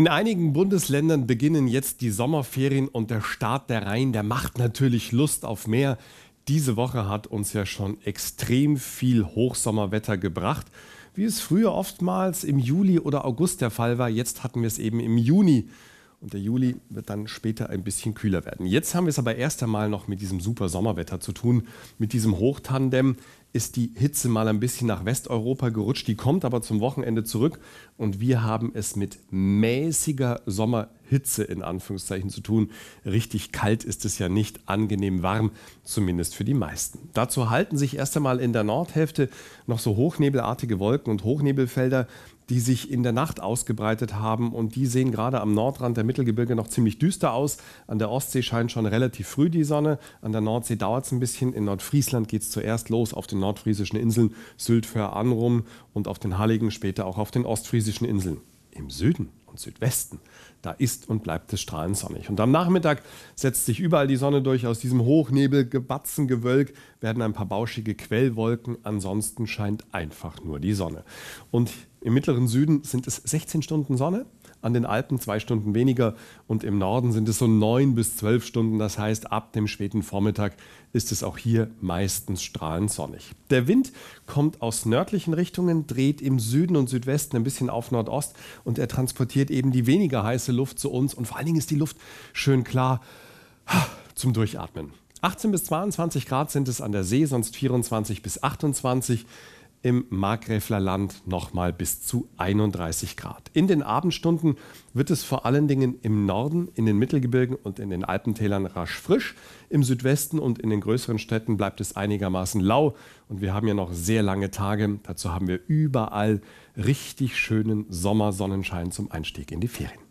In einigen Bundesländern beginnen jetzt die Sommerferien und der Start der Rhein, der macht natürlich Lust auf mehr. Diese Woche hat uns ja schon extrem viel Hochsommerwetter gebracht. Wie es früher oftmals im Juli oder August der Fall war, jetzt hatten wir es eben im Juni. Und der Juli wird dann später ein bisschen kühler werden. Jetzt haben wir es aber erst einmal noch mit diesem super Sommerwetter zu tun. Mit diesem Hochtandem ist die Hitze mal ein bisschen nach Westeuropa gerutscht. Die kommt aber zum Wochenende zurück. Und wir haben es mit mäßiger Sommerhitze. Hitze in Anführungszeichen zu tun. Richtig kalt ist es ja nicht, angenehm warm, zumindest für die meisten. Dazu halten sich erst einmal in der Nordhälfte noch so hochnebelartige Wolken und Hochnebelfelder, die sich in der Nacht ausgebreitet haben und die sehen gerade am Nordrand der Mittelgebirge noch ziemlich düster aus. An der Ostsee scheint schon relativ früh die Sonne, an der Nordsee dauert es ein bisschen, in Nordfriesland geht es zuerst los auf den nordfriesischen Inseln Sylt, Anrum und auf den Halligen, später auch auf den ostfriesischen Inseln im Süden und Südwesten. Da ist und bleibt es strahlend sonnig. Und am Nachmittag setzt sich überall die Sonne durch. Aus diesem Hochnebelgebatzengewölk werden ein paar bauschige Quellwolken. Ansonsten scheint einfach nur die Sonne. Und im mittleren Süden sind es 16 Stunden Sonne, an den Alpen zwei Stunden weniger und im Norden sind es so neun bis zwölf Stunden. Das heißt, ab dem späten Vormittag ist es auch hier meistens strahlend sonnig. Der Wind kommt aus nördlichen Richtungen, dreht im Süden und Südwesten ein bisschen auf Nordost und er transportiert eben die weniger heiße Luft zu uns und vor allen Dingen ist die Luft schön klar zum Durchatmen. 18 bis 22 Grad sind es an der See, sonst 24 bis 28 Grad im Markgräfler Land nochmal bis zu 31 Grad. In den Abendstunden wird es vor allen Dingen im Norden, in den Mittelgebirgen und in den Alpentälern rasch frisch. Im Südwesten und in den größeren Städten bleibt es einigermaßen lau und wir haben ja noch sehr lange Tage. Dazu haben wir überall richtig schönen Sommersonnenschein zum Einstieg in die Ferien.